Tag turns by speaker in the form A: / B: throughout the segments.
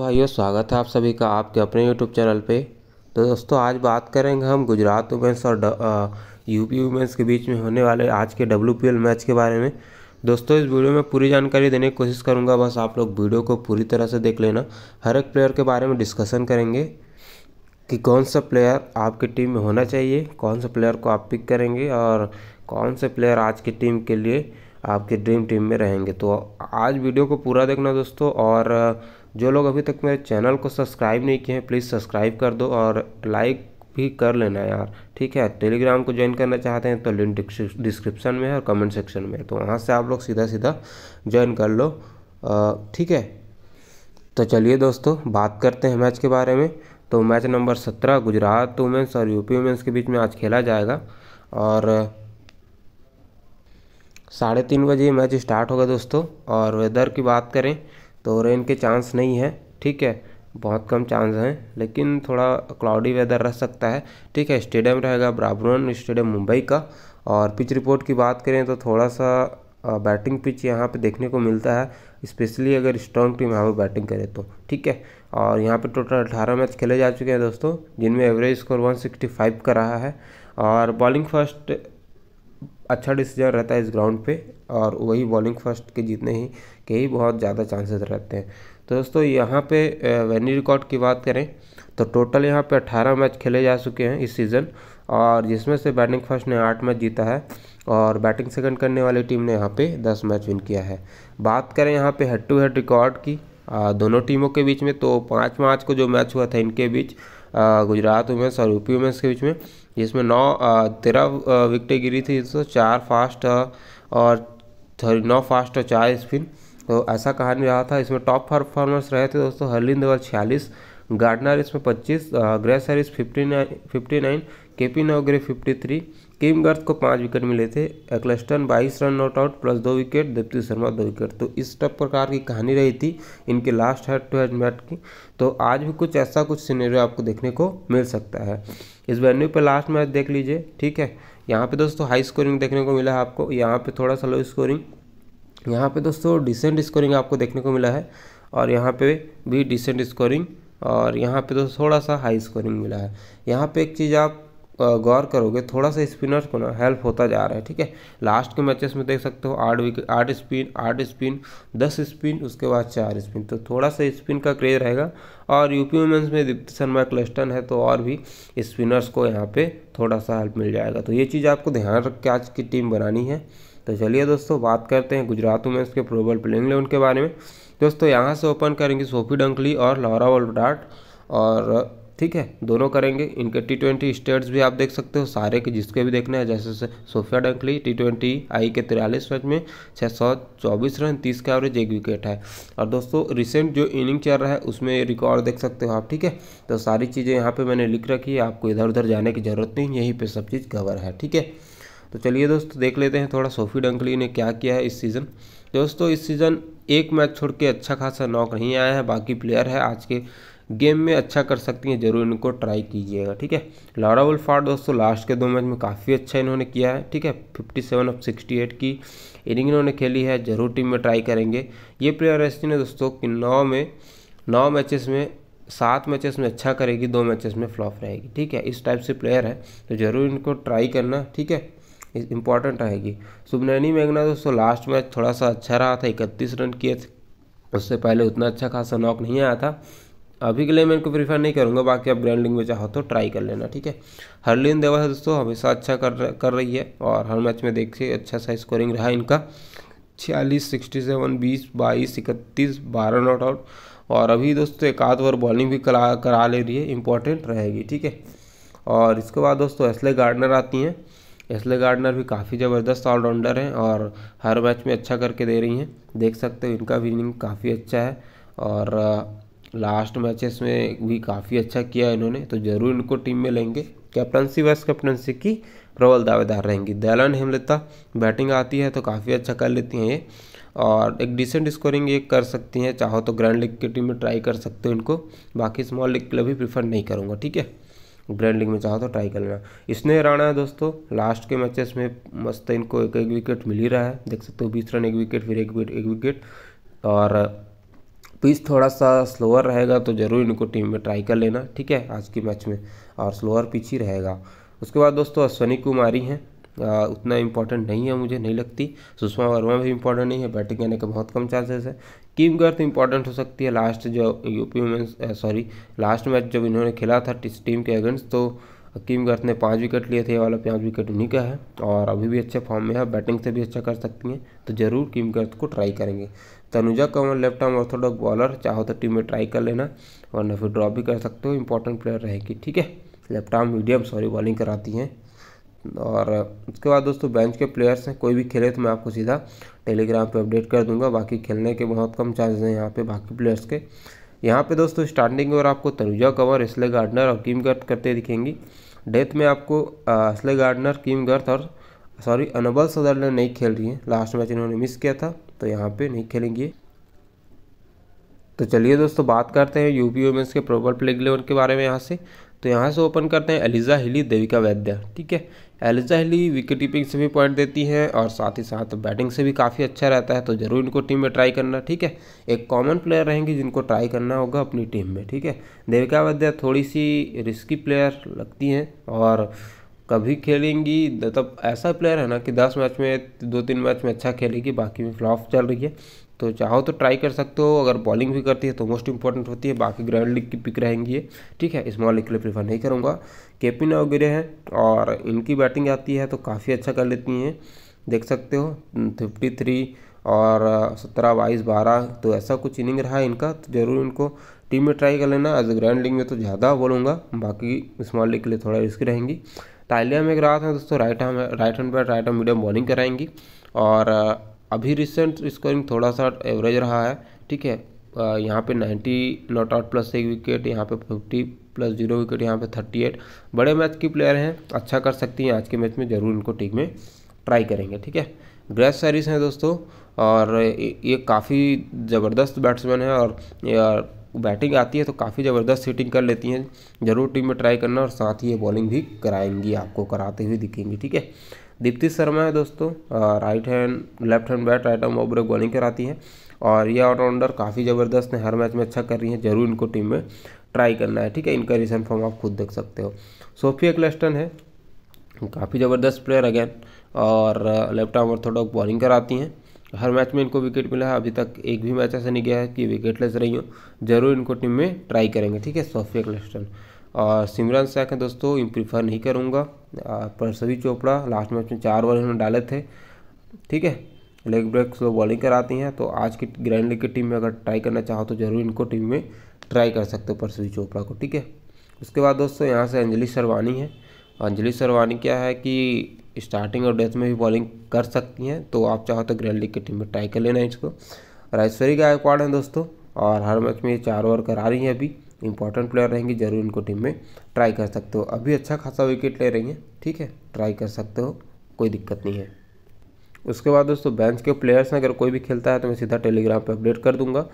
A: भाइयों स्वागत है आप सभी का आपके अपने यूट्यूब चैनल पे तो दोस्तों आज बात करेंगे हम गुजरात वुमेंस और यूपी वुमेंस के बीच में होने वाले आज के डब्ल्यू मैच के बारे में दोस्तों इस वीडियो में पूरी जानकारी देने की कोशिश करूँगा बस आप लोग वीडियो को पूरी तरह से देख लेना हर एक प्लेयर के बारे में डिस्कशन करेंगे कि कौन सा प्लेयर आपकी टीम में होना चाहिए कौन सा प्लेयर को आप पिक करेंगे और कौन से प्लेयर आज की टीम के लिए आपके ड्रीम टीम में रहेंगे तो आज वीडियो को पूरा देखना दोस्तों और जो लोग अभी तक मेरे चैनल को सब्सक्राइब नहीं किए हैं प्लीज़ सब्सक्राइब कर दो और लाइक भी कर लेना यार ठीक है टेलीग्राम को ज्वाइन करना चाहते हैं तो लिंक डिस्क्रिप्शन में है और कमेंट सेक्शन में तो वहाँ से आप लोग सीधा सीधा ज्वाइन कर लो ठीक है तो चलिए दोस्तों बात करते हैं मैच के बारे में तो मैच नंबर सत्रह गुजरात वुमेंस और यूपी वुमेंस के बीच में आज खेला जाएगा और साढ़े तीन बजे मैच स्टार्ट होगा दोस्तों और वेदर की बात करें तो रेन के चांस नहीं है ठीक है बहुत कम चांस हैं लेकिन थोड़ा क्लाउडी वेदर रह सकता है ठीक है स्टेडियम रहेगा ब्राबरन स्टेडियम मुंबई का और पिच रिपोर्ट की बात करें तो थोड़ा सा बैटिंग पिच यहाँ पे देखने को मिलता है स्पेशली अगर स्ट्रॉन्ग टीम यहाँ पर बैटिंग करे तो ठीक है और यहाँ पे टोटल अठारह मैच खेले जा चुके हैं दोस्तों जिनमें एवरेज स्कोर 165 का रहा है और बॉलिंग फर्स्ट अच्छा डिसीजन रहता है इस ग्राउंड पे और वही बॉलिंग फर्स्ट के जीतने ही के ही बहुत ज़्यादा चांसेस रहते हैं तो दोस्तों यहाँ पे वेन्यू रिकॉर्ड की बात करें तो टोटल यहाँ पे 18 मैच खेले जा चुके हैं इस सीज़न और जिसमें से बैटिंग फर्स्ट ने आठ मैच जीता है और बैटिंग सेकंड करने वाली टीम ने यहाँ पे दस मैच विन किया है बात करें यहाँ पे हेड टू हेड रिकॉर्ड की दोनों टीमों के बीच में तो पाँच मार्च को जो मैच हुआ था इनके बीच गुजरात वुमेंस और यूपी वुमेंस के बीच में जिसमें नौ तेरह विकटें गिरी थी तो चार फास्ट और सॉरी नौ फास्ट और चार स्पिन तो ऐसा कहानी रहा था इसमें टॉप परफॉर्मर्स रहे थे दोस्तों हरलिन देवल छियालीस गार्डनर इसमें पच्चीस Grace Harris fifty nine fifty nine K P fifty three Kim Garth को पाँच विकेट मिले थे एक्लेस्टन बाईस रन नॉट आउट प्लस दो विकेट दीप्ति शर्मा दो विकेट तो इस टाइप प्रकार की कहानी रही थी इनके last head to head match की तो आज भी कुछ ऐसा कुछ सीनेरियो आपको देखने को मिल सकता है इस वेन्यू पर लास्ट मैच देख लीजिए ठीक है यहाँ पे दोस्तों हाई स्कोरिंग देखने को मिला है आपको यहाँ पे थोड़ा सा लो स्कोरिंग यहाँ पे दोस्तों डिसेंट स्कोरिंग आपको देखने को मिला है और यहाँ पे भी डिसेंट स्कोरिंग और यहाँ पे तो थोड़ा सा हाई स्कोरिंग मिला है यहाँ पे एक चीज़ आप गौर करोगे थोड़ा सा स्पिनर्स को ना हेल्प होता जा रहा है ठीक है लास्ट के मैचेस में देख सकते हो आठ विकेट आठ स्पिन आठ स्पिन दस स्पिन उसके बाद चार स्पिन तो थोड़ा सा स्पिन का क्रेज रहेगा और यूपी वुमेंस में दीप्ति शर्मा क्लस्टन है तो और भी स्पिनर्स को यहाँ पे थोड़ा सा हेल्प मिल जाएगा तो ये चीज़ आपको ध्यान रख के आज की टीम बनानी है तो चलिए दोस्तों बात करते हैं गुजरात वुमेंस के प्रोबल प्लेइंग इलेवन के बारे में दोस्तों यहाँ से ओपन करेंगी सोफी डंकली और लॉरा वोल्डाट और ठीक है दोनों करेंगे इनके टी ट्वेंटी स्टेट्स भी आप देख सकते हो सारे के जिसके भी देखने हैं जैसे Sophia Dunkley T twenty I के तिरालीस मैच में छः सौ चौबीस रन तीस का एवरेज एक विकेट है और दोस्तों रिसेंट जो इनिंग चल रहा है उसमें रिकॉर्ड देख सकते हो आप ठीक है तो सारी चीज़ें यहाँ पर मैंने लिख रखी है आपको इधर उधर जाने की ज़रूरत नहीं यहीं पर सब चीज़ कवर है ठीक है तो चलिए दोस्तों देख लेते हैं थोड़ा सोफी डंकली ने क्या किया है इस सीज़न दोस्तों इस सीज़न एक मैच छोड़ के अच्छा खासा नॉक नहीं आया है बाकी प्लेयर है आज के गेम में अच्छा कर सकती हैं जरूर इनको ट्राई कीजिएगा ठीक है लॉरा वुल्फार्ड दोस्तों लास्ट के दो मैच में काफ़ी अच्छा इन्होंने किया है ठीक है 57 ऑफ एट की इनिंग इन्होंने खेली है जरूर टीम में ट्राई करेंगे ये प्लेयर ऐसी ने दोस्तों कि नौ में नौ मैचेस में सात मैचेस में अच्छा करेगी दो मैचेस में फ्लॉप रहेगी ठीक है इस टाइप से प्लेयर है तो ज़रूर इनको ट्राई करना ठीक है इंपॉर्टेंट रहेगी सुबनैनी मेघना दोस्तों लास्ट मैच थोड़ा सा अच्छा रहा था इकतीस रन किए थे उससे पहले उतना अच्छा खासा नॉक नहीं आया था अभी के लिए मैं इनको प्रीफर नहीं करूँगा बाकी आप ग्रैंडिंग में चाहो तो ट्राई कर लेना ठीक है हरलिन देवा दोस्तों हमेशा अच्छा कर कर रही है और हर मैच में देखिए अच्छा सा स्कोरिंग रहा इनका छियालीस सिक्सटी सेवन बीस बाईस इकतीस बारह नॉट आउट और अभी दोस्तों एक आध ओवर बॉलिंग भी करा करा ले रही है इंपॉर्टेंट रहेगी ठीक है और इसके बाद दोस्तों एसले गार्डनर आती हैं एसले गार्डनर भी काफ़ी ज़बरदस्त ऑलराउंडर हैं और हर मैच में अच्छा करके दे रही हैं देख सकते हो इनका भी इनिंग काफ़ी अच्छा है और लास्ट मैचेस में भी काफ़ी अच्छा किया इन्होंने तो ज़रूर इनको टीम में लेंगे कैप्टनसी वाइस कैप्टनसी की प्रबल दावेदार रहेंगी दयालन हेमलता बैटिंग आती है तो काफ़ी अच्छा कर लेती हैं ये और एक डिसेंट स्कोरिंग ये कर सकती हैं चाहो तो ग्रैंड लीग की टीम में ट्राई कर सकते हो इनको बाकी स्मॉल लीग के लिए भी प्रीफर नहीं करूँगा ठीक है ग्रैंड लीग में चाहो तो ट्राई करना इसने हराना है दोस्तों लास्ट के मैचेस में मस्त इनको एक एक विकेट मिल ही रहा है देख सकते हो बीस रन एक विकेट फिर एक विकेट एक विकेट और पिच थोड़ा सा स्लोअर रहेगा तो ज़रूर इनको टीम में ट्राई कर लेना ठीक है आज के मैच में और स्लोअर पिच ही रहेगा उसके बाद दोस्तों अश्वनी कुमारी हैं आ, उतना इंपॉर्टेंट नहीं है मुझे नहीं लगती सुषमा वर्मा भी इंपॉर्टेंट नहीं है बैटिंग करने का बहुत कम चांसेस है किम गर्थ इंपॉर्टेंट हो सकती है लास्ट जो यूपी में सॉरी लास्ट मैच जब इन्होंने खेला था टीम के अगेंस्ट तो किम गर्थ ने पाँच विकेट लिए थे ये वाला पाँच विकेट उन्हीं का है और अभी भी अच्छे फॉर्म में है बैटिंग से भी अच्छा कर सकती हैं तो ज़रूर किम गर्थ को ट्राई करेंगे Tanuja Kanwar left arm orthodox bowler चाहो तो टीम में ट्राई कर लेना वरना फिर ड्रॉप भी कर सकते हो इंपॉर्टेंट प्लेयर रहेगी ठीक है left arm medium sorry bowling कराती हैं और उसके बाद दोस्तों बेंच के प्लेयर्स हैं कोई भी खेले तो मैं आपको सीधा टेलीग्राम पे अपडेट कर दूंगा बाकी खेलने के बहुत कम चांसेस हैं यहाँ पे बाकी प्लेयर्स के यहाँ पे दोस्तों स्टार्टिंग और आपको तनुजा कंवर इसले गार्डनर और कीम गर्थ करते दिखेंगी डेथ में आपको असले गार्डनर कीम गर्थ और सॉरी अनबल सदरलैंड नहीं खेल रही हैं लास्ट मैच इन्होंने मिस किया था तो यहाँ पर नहीं खेलेंगे तो चलिए दोस्तों बात करते हैं यूपी वुमेंस के प्रोबल प्लेग इलेवन के बारे में यहाँ से तो यहाँ से ओपन करते हैं एलिजा हिली देविका वैद्या ठीक है एलिजा हिली विकेट कीपिंग से भी पॉइंट देती हैं और साथ ही साथ बैटिंग से भी काफ़ी अच्छा रहता है तो ज़रूर इनको टीम में ट्राई करना ठीक है एक कॉमन प्लेयर रहेंगे जिनको ट्राई करना होगा अपनी टीम में ठीक है देविका वध्या थोड़ी सी रिस्की प्लेयर लगती हैं और कभी खेलेंगी तब मतलब ऐसा प्लेयर है ना कि दस मैच में दो तीन मैच में अच्छा खेलेगी बाकी में फ्लॉप चल रही है तो चाहो तो ट्राई कर सकते हो अगर बॉलिंग भी करती है तो मोस्ट इंपॉर्टेंट होती है बाकी ग्रैंड लीग की पिक रहेंगी ठीक है स्मॉल लीग के लिए प्रीफर नहीं करूँगा केपिन वगैरह हैं और इनकी बैटिंग आती है तो काफ़ी अच्छा कर लेती हैं देख सकते हो फिफ्टी थ्री और सत्रह बाईस बारह तो ऐसा कुछ इनिंग रहा है इनका तो ज़रूर इनको टीम में ट्राई कर लेना एज ग्रैंड लीग में तो ज़्यादा बोलूँगा बाकी स्मॉल लीग के लिए थोड़ा रिस्क रहेंगी टाइलिया में एक रात है दोस्तों right hand right hand bat right hand medium bowling कराएंगी और अभी रिसेंट स्कोरिंग थोड़ा सा एवरेज रहा है ठीक है यहाँ पे 90 नॉट आउट प्लस एक विकेट यहाँ पे 50 प्लस जीरो विकेट यहाँ पे 38 बड़े मैच की प्लेयर हैं अच्छा कर सकती हैं आज के मैच में ज़रूर इनको टीम में ट्राई करेंगे ठीक है ग्रेस सैरिस हैं दोस्तों और ये काफ़ी ज़बरदस्त बैट्समैन है और बैटिंग आती है तो काफ़ी ज़बरदस्त हिटिंग कर लेती हैं ज़रूर टीम में ट्राई करना और साथ ही ये बॉलिंग भी कराएंगी आपको कराते हुए दिखेंगी ठीक है दीप्ति शर्मा है दोस्तों right hand left hand bat right hand over break bowling कराती हैं और ये ऑलराउंडर काफ़ी ज़बरदस्त हैं हर मैच में अच्छा कर रही हैं जरूर इनको टीम में ट्राई करना है ठीक है इनका रिसेंट फॉर्म आप खुद देख सकते हो सोफिया क्लेस्टन है काफ़ी ज़बरदस्त प्लेयर अगैन और लेफ्ट आर्म ऑर्थोडॉक बॉलिंग कराती हैं हर मैच में इनको विकेट मिला है अभी तक एक भी मैच ऐसा नहीं गया है कि विकेट लेस रही हो जरूर इनको टीम में ट्राई करेंगे ठीक है सोफिया क्लेस्टन और सिमरन सैक है दोस्तों इन प्रीफर नहीं करूँगा पर सभी चोपड़ा लास्ट मैच में चार ओवर इन्होंने डाले थे ठीक है लेग ब्रेक स्लो बॉलिंग कराती हैं तो आज की ग्रैंड लीग की टीम में अगर ट्राई करना चाहो तो जरूर इनको टीम में ट्राई कर सकते हो परसवी चोपड़ा को ठीक है उसके बाद दोस्तों यहाँ से अंजलि सरवानी है अंजलि सरवानी क्या है कि स्टार्टिंग और डेथ में भी बॉलिंग कर सकती हैं तो आप चाहो तो ग्रैंड लीग की टीम में ट्राई कर लेना इसको राजेश्वरी गायकवाड़ हैं दोस्तों और हर मैच में ये चार ओवर करा रही हैं अभी इंपॉर्टेंट प्लेयर रहेंगी जरूर इनको टीम में ट्राई कर सकते हो अभी अच्छा खासा विकेट ले रही हैं ठीक है ट्राई कर सकते हो कोई दिक्कत नहीं है उसके बाद दोस्तों बेंच के प्लेयर्स हैं अगर कोई भी खेलता है तो मैं सीधा टेलीग्राम पर अपडेट कर दूंगा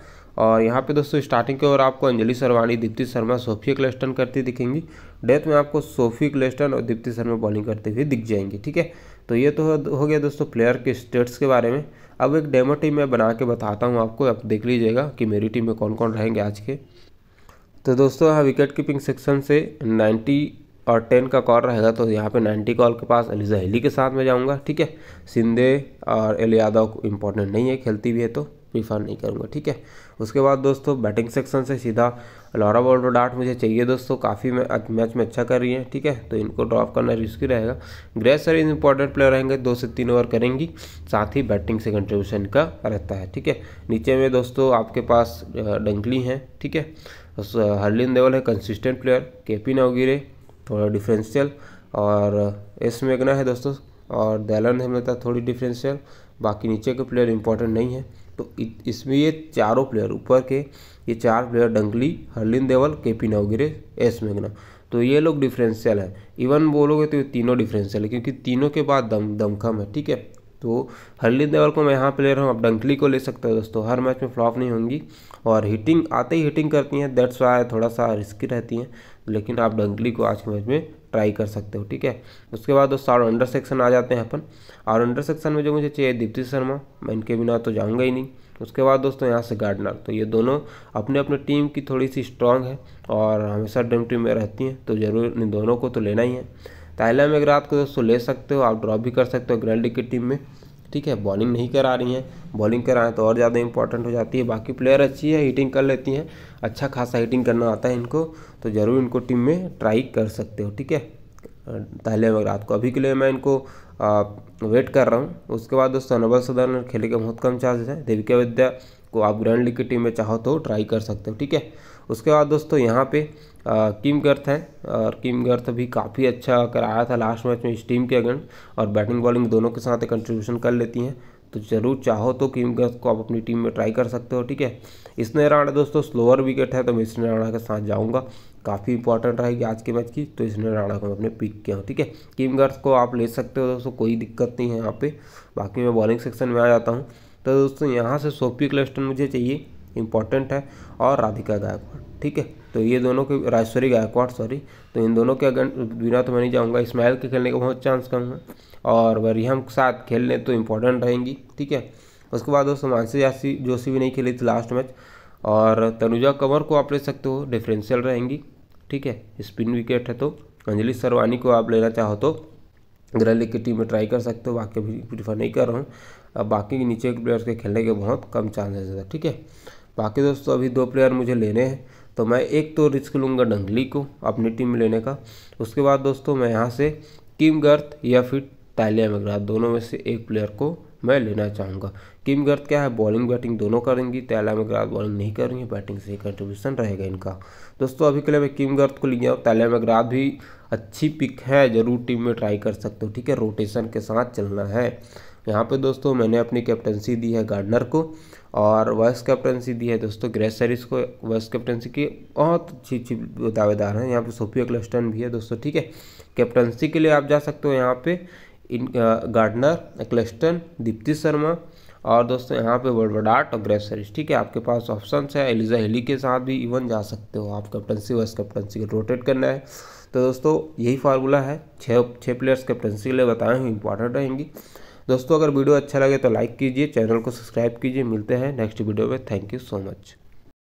A: और यहाँ पे दोस्तों स्टार्टिंग के ओर आपको अंजलि सरवानी दीप्ति शर्मा सोफी क्लेस्टन करती दिखेंगी डेथ में आपको सोफी क्लेस्टन और दीप्ति शर्मा बॉलिंग करते हुए दिख जाएंगी ठीक है तो ये तो हो गया दोस्तों प्लेयर के स्टेट्स के बारे में अब एक डेमो टीम मैं बना के बताता हूँ आपको आप देख लीजिएगा कि मेरी टीम में कौन कौन रहेंगे आज के तो दोस्तों यहाँ विकेट कीपिंग सेक्शन से नाइन्टी और टेन का कॉल रहेगा तो यहाँ पे नाइन्टी कॉल के पास अलीजा हेली के साथ में जाऊँगा ठीक है सिंधे और एल यादव इंपॉर्टेंट नहीं है खेलती भी है तो प्रीफर नहीं करूँगा ठीक है उसके बाद दोस्तों बैटिंग सेक्शन से सीधा लॉरा बॉल्डो डाट मुझे चाहिए दोस्तों काफ़ी मैच में अच्छा कर रही है ठीक है तो इनको ड्रॉप करना रिस्की रहेगा ग्रेस सर इंपॉर्टेंट प्लेयर रहेंगे दो से तीन ओवर करेंगी साथ ही बैटिंग से कंट्रीब्यूशन का रहता है ठीक है नीचे में दोस्तों आपके पास डंकली हैं ठीक है हरलिन देवल है consistent player K P Navgire थोड़ा डिफरेंशियल और एस मेगना है दोस्तों और दैलन है मतलब थोड़ी डिफरेंशियल बाकी नीचे के प्लेयर इंपॉर्टेंट नहीं है तो इसमें ये चारों प्लेयर ऊपर के ये चार प्लेयर डंगली हरलिन देवल के पी नवगिरे एस मेघना तो ये लोग डिफरेंशियल है इवन बोलोगे तो ये तीनों डिफरेंशियल है क्योंकि तीनों के बाद दम दमखम है ठीक है तो हरलीन देवल को मैं यहाँ प्लेयर हूँ आप डंकली को ले सकते हो दोस्तों हर मैच में फ्लॉप नहीं होंगी और हिटिंग आते ही हिटिंग करती हैं दैट्स वाई थोड़ा सा रिस्की रहती हैं लेकिन आप डंकली को आज के मैच में ट्राई कर सकते हो ठीक है उसके बाद दोस्तों आर अंडर सेक्शन आ जाते हैं अपन आर अंडर सेक्शन में जो मुझे चाहिए दीप्ति शर्मा मैं इनके बिना तो जाऊँगा ही नहीं उसके बाद दोस्तों यहाँ से गार्डनर तो ये दोनों अपने अपने टीम की थोड़ी सी स्ट्रांग है और हमेशा ड्रीम टीम में रहती हैं तो ज़रूर इन दोनों को तो लेना ही है ताहिला में अगर आपको दोस्तों ले सकते हो आप ड्रॉप भी कर सकते हो ग्रैंड लीग की टीम में ठीक है बॉलिंग नहीं करा रही हैं बॉलिंग कराएं तो और ज़्यादा इंपॉर्टेंट हो जाती है बाकी प्लेयर अच्छी है हीटिंग कर लेती हैं अच्छा खासा हीटिंग करना आता है इनको तो ज़रूर इनको टीम में ट्राई कर सकते हो ठीक है ताहले रात को अभी के लिए मैं इनको आ, वेट कर रहा हूँ उसके बाद दोस्तों नवल सदन खेले के बहुत कम चांसेस हैं देविका विद्या को आप ग्रैंड लीग की टीम में चाहो तो ट्राई कर सकते हो ठीक है उसके बाद दोस्तों यहाँ पे किम गर्थ है और किम गर्थ भी काफ़ी अच्छा कराया था लास्ट मैच में इस टीम के अगेंस्ट और बैटिंग बॉलिंग दोनों के साथ कंट्रीब्यूशन कर लेती हैं तो जरूर चाहो तो किम गर्थ को आप अपनी टीम में ट्राई कर सकते हो ठीक है इसने राणा दोस्तों स्लोअर विकेट है तो मैं इसने राणा के साथ जाऊँगा काफ़ी इंपॉर्टेंट रहेगी आज के मैच की तो इसने राणा को मैं अपने पिक किया हूँ ठीक है किम गर्थ को आप ले सकते हो दोस्तों कोई दिक्कत नहीं है यहाँ पे बाकी मैं बॉलिंग सेक्शन में आ जाता हूँ तो दोस्तों यहाँ से सोपी क्लस्टन मुझे चाहिए इंपॉर्टेंट है और राधिका गायकवाड़ ठीक है तो ये दोनों के राजेश्वरी गायकवाड़ सॉरी तो इन दोनों के अगर बिना तो मैं नहीं जाऊँगा इस्माइल के खेलने का बहुत चांस कम है और वरियम के साथ खेलने तो इम्पोर्टेंट रहेंगी ठीक है उसके बाद दोस्तों मानसी जासी जोशी भी नहीं खेली थी लास्ट मैच और तनुजा कंवर को आप ले सकते हो डिफरेंशियल रहेंगी ठीक है स्पिन विकेट है तो अंजलि सरवानी को आप लेना चाहो तो गृह लीग की टीम में ट्राई कर सकते हो बाकी प्रीफर नहीं कर रहा हूँ अब बाकी नीचे के प्लेयर्स के खेलने के बहुत कम चांसेस है ठीक है बाकी दोस्तों अभी दो प्लेयर मुझे लेने हैं तो मैं एक तो रिस्क लूँगा डंगली को अपनी टीम में लेने का उसके बाद दोस्तों मैं यहाँ से किम गर्थ या फिर तालिया मगरा दोनों में से एक प्लेयर को मैं लेना चाहूँगा किम गर्थ क्या है बॉलिंग बैटिंग दोनों करेंगी तैला मैगराथ बॉलिंग नहीं करेंगी बैटिंग से कंट्रीब्यूशन रहेगा इनका दोस्तों अभी के लिए मैं किम गर्थ को लिया गया तैला मैगराथ भी अच्छी पिक है जरूर टीम में ट्राई कर सकते हो ठीक है रोटेशन के साथ चलना है यहाँ पर दोस्तों मैंने अपनी कैप्टनसी दी है गार्डनर को और वाइस कैप्टनसी दी है दोस्तों ग्रेस सैरिस को वाइस कैप्टनसी की बहुत अच्छी अच्छी दावेदार हैं यहाँ पे सोफिया क्लस्टन भी है दोस्तों ठीक है कैप्टनसी के लिए आप जा सकते हो यहाँ पे इन गार्डनर क्लस्टन दीप्ति शर्मा और दोस्तों यहाँ पे आर्ट और ग्रेस सैरिस ठीक है आपके पास ऑप्शन है एलिजा हेली के साथ भी इवन जा सकते हो आप कैप्टनसी वाइस कैप्टनसी रोटेट करना है तो दोस्तों यही फार्मूला है छः छः प्लेयर्स कैप्टनसी के लिए बताए हुए इंपॉर्टेंट रहेंगी दोस्तों अगर वीडियो अच्छा लगे तो लाइक कीजिए चैनल को सब्सक्राइब कीजिए मिलते हैं नेक्स्ट वीडियो में थैंक यू सो मच